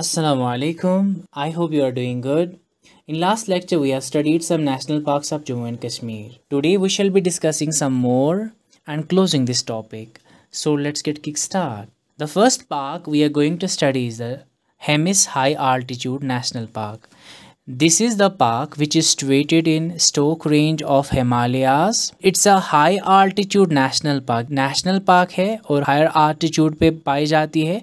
Assalamu alaikum. I hope you are doing good. In last lecture we have studied some national parks of Jammu and Kashmir. Today we shall be discussing some more and closing this topic. So let's get kick start. The first park we are going to study is the Hemis High Altitude National Park. This is the park which is situated in Stoke Range of Himalayas. It's a high altitude national park. National park है और higher altitude पे पाई जाती है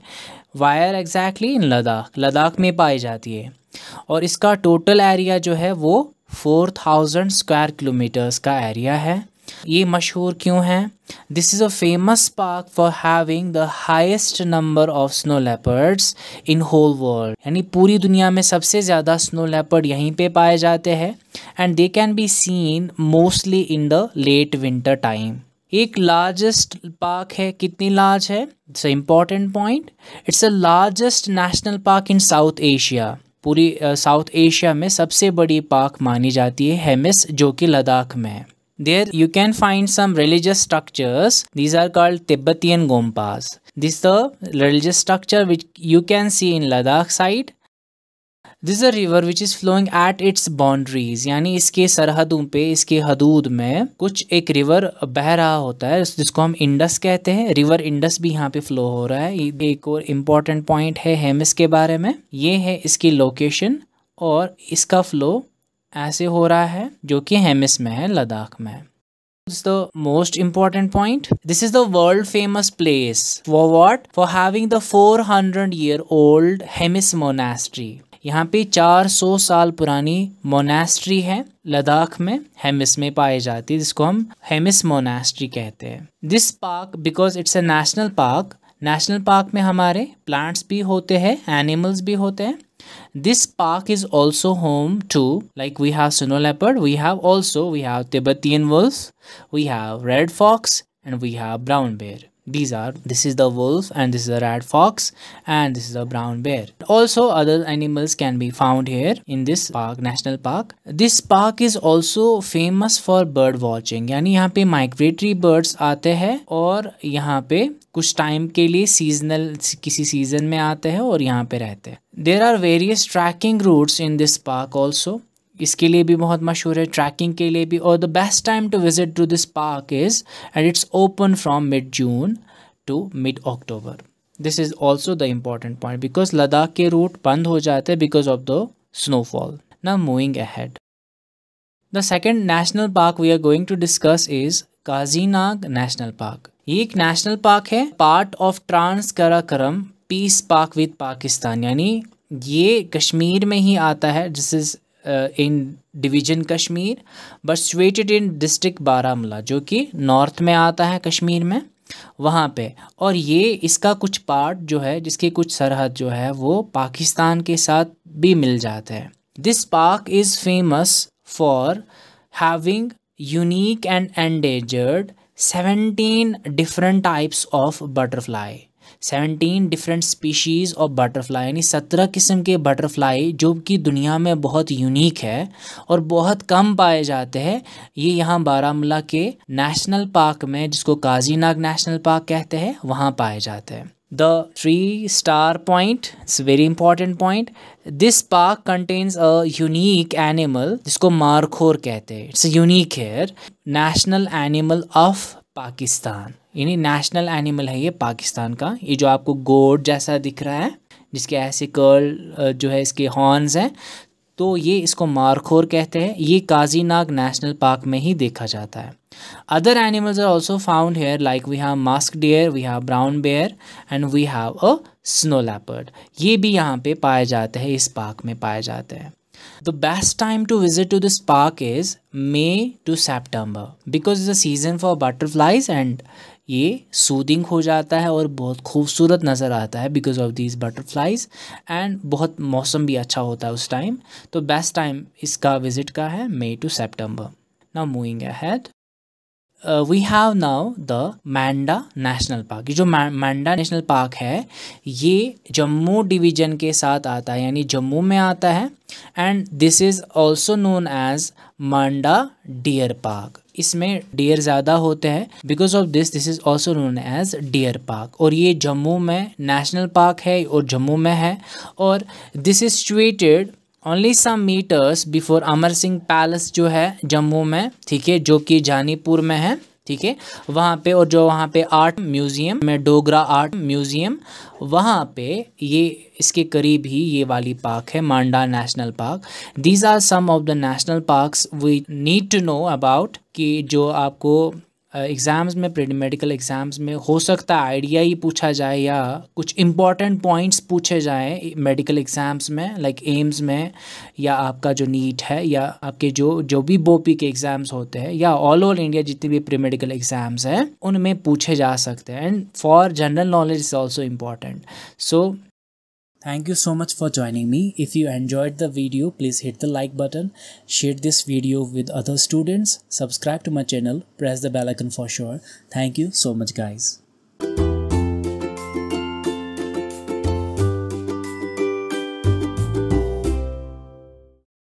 where exactly in Ladakh Ladakh में पाई जाती है और इसका टोटल एरिया जो है वो फोर थाउजेंड स्क्वायर किलोमीटर्स का एरिया है ये मशहूर क्यों है this is a famous park for having the highest number of snow leopards in whole world यानी पूरी दुनिया में सबसे ज़्यादा स्नो लेपर्ड यहीं पे पाए जाते हैं and they can be seen mostly in the late winter time एक लार्जेस्ट पार्क है कितनी लार्ज है it's a important point it's a largest national park in south Asia पूरी साउथ uh, एशिया में सबसे बड़ी पार्क मानी जाती है हेमिस जो कि लद्दाख में है there you can find some religious structures these are called Tibetan gompas this the religious structure which you can see in Ladakh side this a river which is flowing at its boundaries यानी इसके सरहदों पे इसके हदूद में कुछ एक रिवर बह रहा होता है जिसको हम इंडस कहते हैं रिवर इंडस भी यहाँ पे फ्लो हो रहा है एक और इम्पॉर्टेंट पॉइंट है हेमिस के बारे में ये है इसकी लोकेशन और इसका फ्लो ऐसे हो रहा है जो कि हेमिस में है लद्दाख में It's the most important point. This is the world famous place. For what? For having the 400 year old Hemis Monastery. यहाँ पे 400 साल पुरानी मोनेस्ट्री है लद्दाख में हेमिस में पाई जाती है जिसको हम हेमिस मोनेस्ट्री कहते हैं this park because it's a national park national park में हमारे प्लांट्स भी होते हैं एनिमल्स भी होते हैं this park is also home to like we have leopard we have also we have Tibetan wolf we have red fox and we have brown bear These are, this is the wolf and this is a red fox and this is a brown bear. Also other animals can be found here in this park, national park. This park is also famous for bird watching yani yahan pe migratory birds aate hain aur yahan pe कुछ time के लिए seasonal किसी season में आते हैं और यहाँ पे रहते हैं there are various trekking routes in this park also इसके लिए भी बहुत मशहूर है ट्रैकिंग के लिए भी और the best time to visit to this park is and it's open from mid June to mid October this is also the important point because Ladakh के रूट बंद हो जाते हैं बिकॉज ऑफ द स्नोफॉल ना moving ahead the second national park we are going to discuss is Kazinag national park ये एक national park है part of trans Karakoram peace park with Pakistan यानी ये कश्मीर में ही आता है जिस is in division Kashmir but situated in district Baramulla जो कि नॉर्थ में आता है कश्मीर में वहाँ पे और ये इसका कुछ पार्ट जो है जिसकी कुछ सरहद जो है वो पाकिस्तान के साथ भी मिल जाते हैं this park is famous for having unique and endangered seventeen different types of butterfly seventeen different species of butterfly यानी सत्रह किस्म के बटरफ्लाई जो कि दुनिया में बहुत यूनिक है और बहुत कम पाए जाते हैं ये यहाँ बारामूला के नेशनल पार्क में जिसको काजीनाग नेशनल पार्क कहते हैं वहाँ पाए जाते हैं the three star point it's very important point this park contains a unique animal जिसको मारखोर कहते हैं it's unique here national animal of Pakistan यानी नेशनल एनिमल है ये पाकिस्तान का ये जो आपको गोड जैसा दिख रहा है जिसके ऐसे कर्ल जो है इसके हॉर्न्स हैं तो ये इसको मारखोर कहते हैं ये काजीनाग नेशनल पार्क में ही देखा जाता है other animals are also found here like we have musk deer we have brown bear and we have a snow leopard ये भी यहाँ पे पाए जाते हैं इस पार्क में पाए जाते हैं The best time to visit to this park is May to September because it's a season for butterflies and ये सूदिंग हो जाता है और बहुत खूबसूरत नज़र आता है because of these butterflies and बहुत मौसम भी अच्छा होता है उस टाइम तो बेस्ट टाइम इसका विज़िट का है मई टू सेप्टेम्बर ना moving ahead we have now the Manda national park ये जो मैंडा नेशनल पार्क है ये जम्मू डिवीजन के साथ आता है यानी जम्मू में आता है and this is also known as Manda deer park इसमें डियर ज़्यादा होते हैं because of this this is also known as deer park और ये जम्मू में नेशनल पार्क है और जम्मू में है और this is situated only some meters before Amar Singh palace जो है जम्मू में ठीक है जो कि जानीपुर में है ठीक है वहाँ पे और जो वहाँ पे आर्ट म्यूज़ियम में डोगरा आर्ट म्यूज़ियम वहाँ पे ये इसके करीब ही ये वाली पार्क है Manda national park these are some of the national parks we need to know about कि जो आपको एग्ज़ाम्स में प्री मेडिकल एग्ज़ाम्स में हो सकता है आइडिया ही पूछा जाए या कुछ इंपॉर्टेंट पॉइंट्स पूछे जाएँ मेडिकल एग्ज़ाम्स में लाइक like एम्स में या आपका जो नीट है या आपके जो जो भी बोपी के एग्ज़ाम्स होते हैं या ऑल ओवर इंडिया जितने भी प्री मेडिकल एग्ज़ाम्स हैं उनमें पूछे जा सकते हैं and for general knowledge is also important so Thank you so much for joining me. If you enjoyed the video, please hit the like button, share this video with other students, subscribe to my channel, press the bell icon for sure. Thank you so much guys.